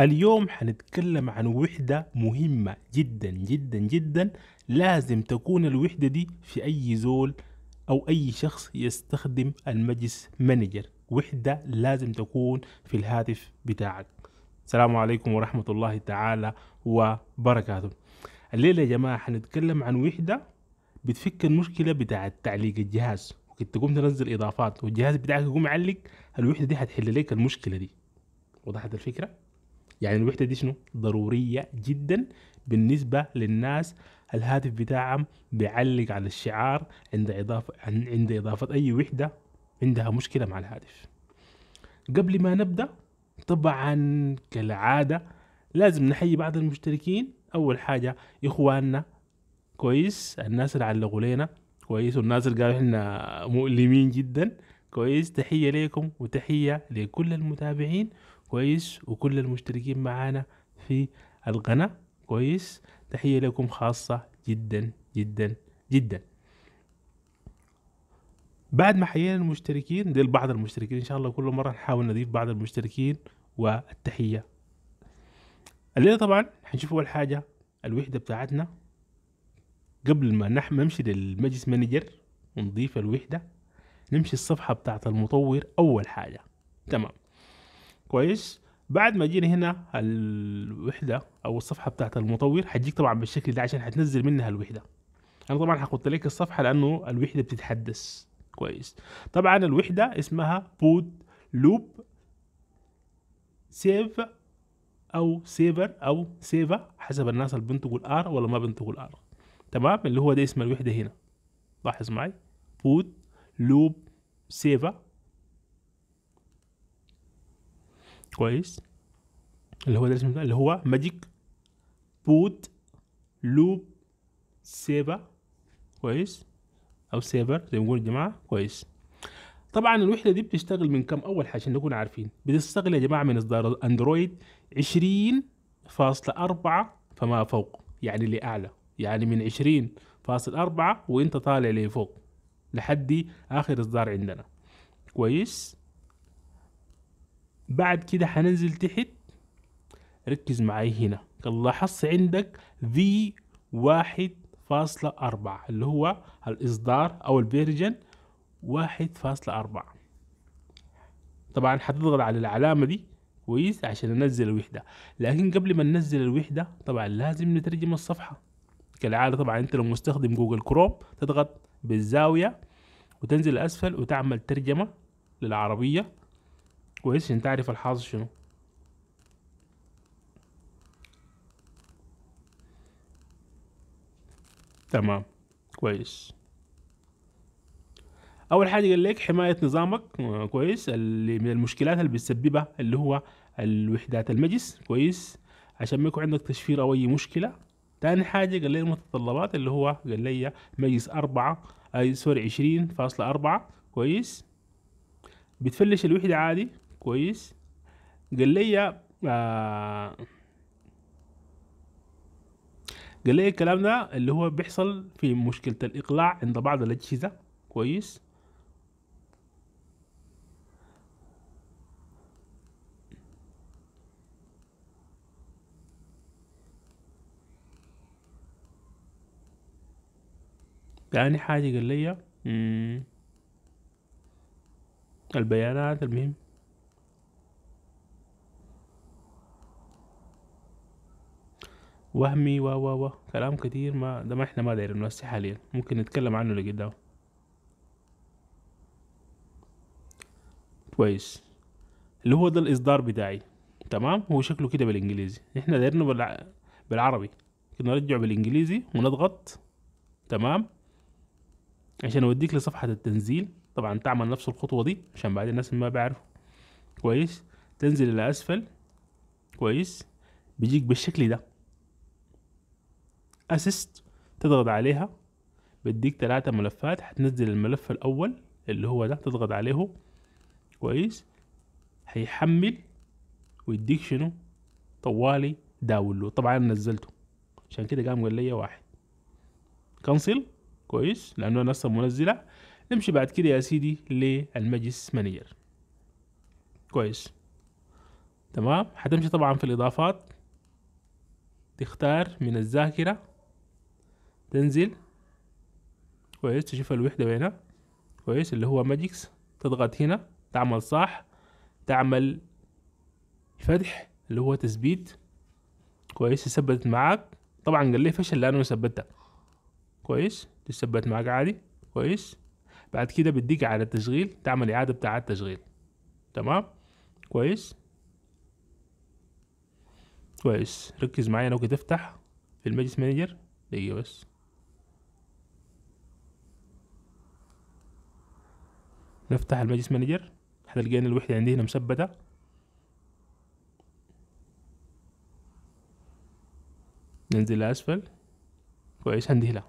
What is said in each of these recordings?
اليوم حنتكلم عن وحدة مهمة جدا جدا جدا لازم تكون الوحدة دي في أي زول أو أي شخص يستخدم المجلس مانجر وحدة لازم تكون في الهاتف بتاعك السلام عليكم ورحمة الله تعالى وبركاته الليلة يا جماعة حنتكلم عن وحدة بتفك المشكلة بتاع تعليق الجهاز وكنت تقوم تنزل إضافات والجهاز بتاعك يقوم يعلق الوحدة دي هتحل لك المشكلة دي وضحت الفكرة؟ يعني الوحده دي شنو ضروريه جدا بالنسبه للناس الهاتف بتاعهم بيعلق على الشعار عند اضافه عند اضافه اي وحده عندها مشكله مع الهاتف قبل ما نبدا طبعا كالعاده لازم نحيي بعض المشتركين اول حاجه اخواننا كويس الناس اللي علقوا لينا كويس والناس اللي قالوا احنا مؤلمين جدا كويس تحيه ليكم وتحيه لكل المتابعين كويس وكل المشتركين معانا في القناة كويس تحية لكم خاصة جدا جدا جدا بعد ما حيينا المشتركين ديل بعض المشتركين ان شاء الله كل مرة نحاول نضيف بعض المشتركين والتحية الليلة طبعا حنشوف اول حاجة الوحدة بتاعتنا قبل ما نحن نمشي للمجلس مانجر ونضيف الوحدة نمشي الصفحة بتاعت المطور أول حاجة تمام كويس بعد ما جينا هنا الوحده او الصفحه بتاعت المطور حتجيك طبعا بالشكل ده عشان حتنزل منها الوحده انا طبعا حقلت لك الصفحه لانه الوحده بتتحدث كويس طبعا الوحده اسمها بوت لوب سيف او سيفر او سيفا حسب الناس اللي بينطقوا الار ولا ما بينطقوا الار تمام اللي هو ده اسم الوحده هنا لاحظ معي بوت لوب سيفا كويس اللي هو درس اللي هو ماجيك بوت لوب سيبا كويس او سيبر زي ما بنقول جماعه كويس طبعا الوحده دي بتشتغل من كم اول حاجه عشان نكون عارفين بتشتغل يا جماعه من اصدار اندرويد 20.4 فما فوق يعني اللي اعلى يعني من 20.4 وانت طالع لفوق لحد اخر اصدار عندنا كويس بعد كده هننزل تحت ركز معاي هنا لاحظت عندك في واحد فاصلة أربعة اللي هو الإصدار أو الفيرجن واحد فاصلة أربعة طبعا هتضغط على العلامة دي كويس عشان انزل الوحدة لكن قبل ما ننزل الوحدة طبعا لازم نترجم الصفحة كالعادة طبعا انت لو مستخدم جوجل كروم تضغط بالزاوية وتنزل اسفل وتعمل ترجمة للعربية كويس عشان يعني تعرف الحظ شنو تمام كويس اول حاجه قال لك حمايه نظامك آه، كويس اللي من المشكلات اللي بتسببها اللي هو الوحدات المجلس كويس عشان ما يكون عندك تشفير او اي مشكله تاني حاجه قال لي المتطلبات اللي هو قال لي مجلس أربعة اي آه، سوري عشرين فاصلة أربعة كويس بتفلش الوحده عادي كويس قال لي آه، قال لي الكلام ده اللي هو بيحصل في مشكلة الإقلاع عند بعض الأجهزة كويس تاني يعني حاجة قال لي البيانات المهم وهمي و و و كلام كتير ما ده ما احنا ما دايرين نوسي حاليا ممكن نتكلم عنه لقدام كويس اللي هو ده الاصدار بتاعي تمام هو شكله كده بالانجليزي احنا دايرينه بالع... بالعربي نرجعه بالانجليزي ونضغط تمام عشان اوديك لصفحه التنزيل طبعا تعمل نفس الخطوه دي عشان بعد الناس ما بيعرفوا كويس تنزل الى اسفل كويس بيجيك بالشكل ده اسيست تضغط عليها بديك ثلاثة ملفات حتنزل الملف الأول اللي هو ده تضغط عليه كويس هيحمل ويديك شنو طوالي داونلود طبعا نزلته عشان كده قام قال لي واحد كنسل كويس لأنه أنا لسه منزلة نمشي بعد كده يا سيدي للمجلس مانجر كويس تمام هتمشي طبعا في الإضافات تختار من الذاكرة تنزل كويس تشوف الوحدة هنا كويس اللي هو ماجيكس تضغط هنا تعمل صح تعمل فتح اللي هو تثبيت كويس تثبت معاك طبعا قال لي فشل لانه ثبتها كويس تثبت معاك عادي كويس بعد كده بديك على التشغيل تعمل اعادة بتاع التشغيل تمام كويس كويس ركز معايا لو تفتح في المجلس مانجر دقيقة بس نفتح المجلس مانجر حتلقى الوحده عندي هنا مثبته ننزل لأسفل كويس عندي هنا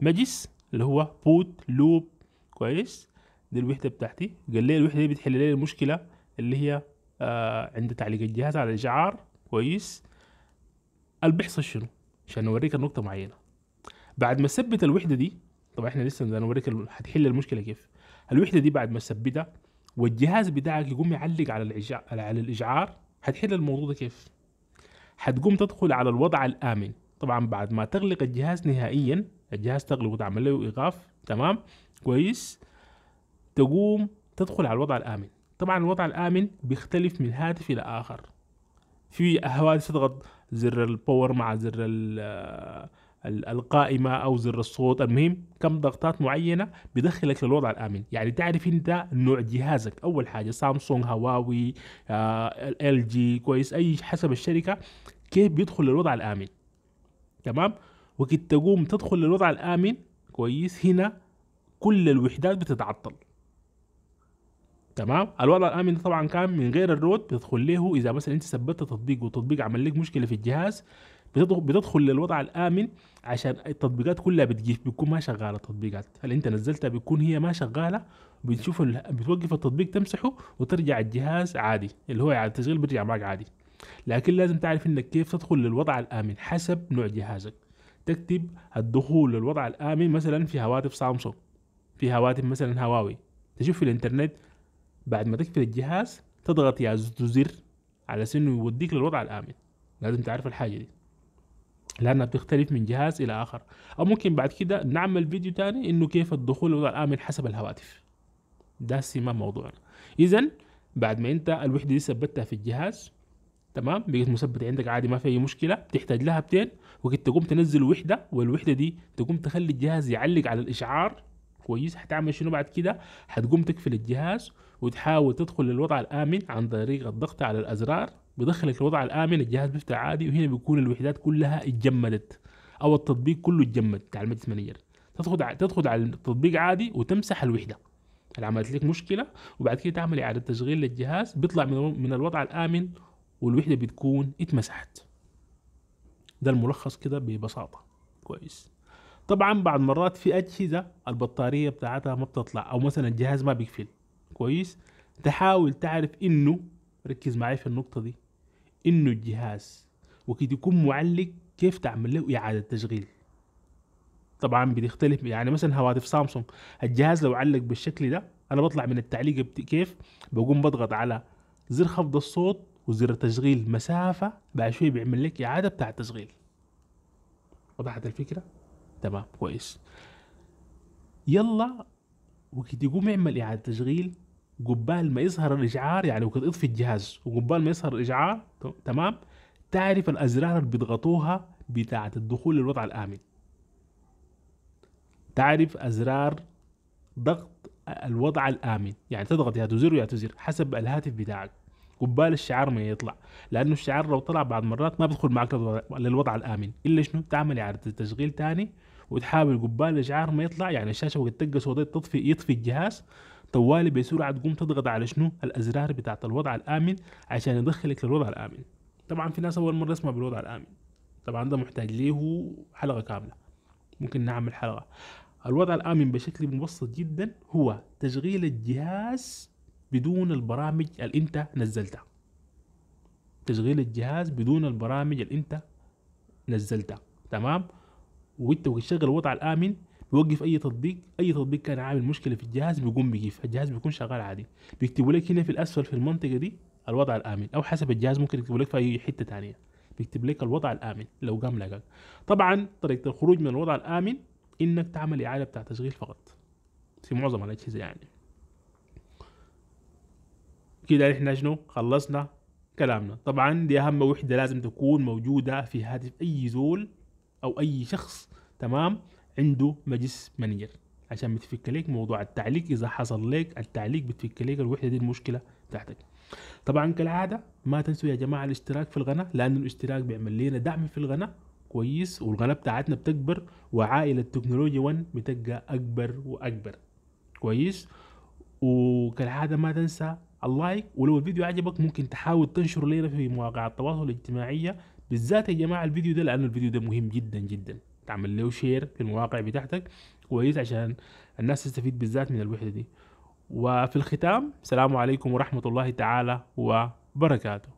مجلس اللي هو بوت لوب كويس دي الوحده بتاعتي قال لي الوحده دي بتحل لي المشكله اللي هي آه عند تعليق الجهاز على الاشعار كويس اللي بيحصل شنو عشان نوريك النقطة معينه بعد ما ثبت الوحده دي طبعا احنا لسه انا هتحل المشكله كيف الوحده دي بعد ما تثبتها والجهاز بتاعك يقوم يعلق على على الاجعار هتحل الموضوع ده كيف هتقوم تدخل على الوضع الامن طبعا بعد ما تغلق الجهاز نهائيا الجهاز تغلقه وتعمل له ايقاف تمام كويس تقوم تدخل على الوضع الامن طبعا الوضع الامن بيختلف من هاتف الى اخر في هواتف تضغط زر الباور مع زر ال القائمة أو زر الصوت المهم كم ضغطات معينة بدخلك للوضع الآمن يعني تعرف أنت نوع جهازك أول حاجة سامسونج هواوي آه، ال جي كويس أي حسب الشركة كيف بيدخل للوضع الآمن تمام وقت تقوم تدخل للوضع الآمن كويس هنا كل الوحدات بتتعطل تمام الوضع الامن طبعا كان من غير الروت بتدخل له اذا مثلا انت ثبتت تطبيق وتطبيق عمل لك مشكله في الجهاز بتدخل للوضع الامن عشان التطبيقات كلها بتجيب بتكون ما شغاله التطبيقات اللي انت نزلتها بتكون هي ما شغاله بتشوف بتوقف التطبيق تمسحه وترجع الجهاز عادي اللي هو يعني التشغيل بيرجع معك عادي لكن لازم تعرف انك كيف تدخل للوضع الامن حسب نوع جهازك تكتب الدخول للوضع الامن مثلا في هواتف سامسونج في هواتف مثلا هواوي تشوف في الانترنت بعد ما تقفل الجهاز تضغط يا زر على انه يوديك للوضع الامن لازم تعرف الحاجه دي لانها بتختلف من جهاز الى اخر او ممكن بعد كده نعمل فيديو تاني انه كيف الدخول الامن حسب الهواتف ده سيما موضوعنا اذا بعد ما انت الوحده دي ثبتها في الجهاز تمام بقت مثبته عندك عادي ما في اي مشكله بتحتاج لها بتين وقت تقوم تنزل وحده والوحده دي تقوم تخلي الجهاز يعلق على الاشعار كويس هتعمل شنو بعد كده هتقوم تقفل الجهاز وتحاول تدخل للوضع الامن عن طريق الضغط على الازرار بدخلك الوضع الامن الجهاز بيفتح عادي وهنا بيكون الوحدات كلها اتجمدت او التطبيق كله اتجمد بتاع المجلس مانجر تدخل تدخل على التطبيق عادي وتمسح الوحده اللي عملت لك مشكله وبعد كده تعمل اعاده تشغيل للجهاز بيطلع من من الوضع الامن والوحده بتكون اتمسحت ده الملخص كده ببساطه كويس طبعا بعد مرات في اجهزه البطاريه بتاعتها ما بتطلع او مثلا الجهاز ما بيقفل كويس تحاول تعرف انه ركز معي في النقطه دي انه الجهاز وكي يكون معلق كيف تعمل له اعاده تشغيل طبعا بتختلف يعني مثلا هواتف سامسونج الجهاز لو علق بالشكل ده انا بطلع من التعليق كيف بقوم بضغط على زر خفض الصوت وزر تشغيل مسافة بعد شوية بيعمل لك إعادة بتاع التشغيل وضحت الفكرة؟ تمام كويس يلا وكي يقوم يعمل إعادة تشغيل قبال ما يظهر الإشعار يعني وقت اطفي الجهاز وقبال ما يظهر الإشعار تمام تعرف الأزرار اللي بيضغطوها بتاعة الدخول للوضع الآمن تعرف أزرار ضغط الوضع الآمن يعني تضغط يا تزر يا تزر حسب الهاتف بتاعك قبال الشعار ما يطلع لأنه الشعار لو طلع بعض مرات ما بيدخل معك للوضع الآمن إلا شنو تعمل إعادة يعني تشغيل تاني وتحاول قبال الإشعار ما يطلع يعني الشاشة وقت تقص وتطفي تطفي يطفي الجهاز طوالي بسرعه تقوم تضغط على شنو الازرار بتاعت الوضع الامن عشان يدخلك للوضع الامن طبعا في ناس اول مره اسمها بالوضع الامن طبعا ده محتاج ليه حلقه كامله ممكن نعمل حلقه الوضع الامن بشكل مبسط جدا هو تشغيل الجهاز بدون البرامج اللي انت نزلتها تشغيل الجهاز بدون البرامج اللي انت نزلتها تمام وانت بتشغل الوضع الامن بيوقف اي تطبيق اي تطبيق كان عامل مشكله في الجهاز بيقوم بيقف الجهاز بيكون شغال عادي بيكتبوا لك هنا في الاسفل في المنطقه دي الوضع الامن او حسب الجهاز ممكن يكتبوا لك في اي حته ثانيه بيكتب لك الوضع الامن لو قام لقاك طبعا طريقه الخروج من الوضع الامن انك تعمل اعاده بتاع تشغيل فقط في معظم الاجهزه يعني كده احنا شنو خلصنا كلامنا طبعا دي اهم وحده لازم تكون موجوده في هاتف اي زول او اي شخص تمام عنده مجلس مانجر عشان بتفك لك موضوع التعليق اذا حصل لك التعليق بتفك لك الوحده دي المشكله بتاعتك طبعا كالعاده ما تنسوا يا جماعه الاشتراك في القناه لان الاشتراك بيعمل لنا دعم في القناه كويس والقناه بتاعتنا بتكبر وعائله تكنولوجيا 1 بتبقى اكبر واكبر كويس وكالعاده ما تنسى اللايك ولو الفيديو عجبك ممكن تحاول تنشره لنا في مواقع التواصل الاجتماعي بالذات يا جماعه الفيديو ده لانه الفيديو ده مهم جدا جدا تعمل له شير في المواقع بتاعتك كويس عشان الناس تستفيد بالذات من الوحده دي وفي الختام السلام عليكم ورحمه الله تعالى وبركاته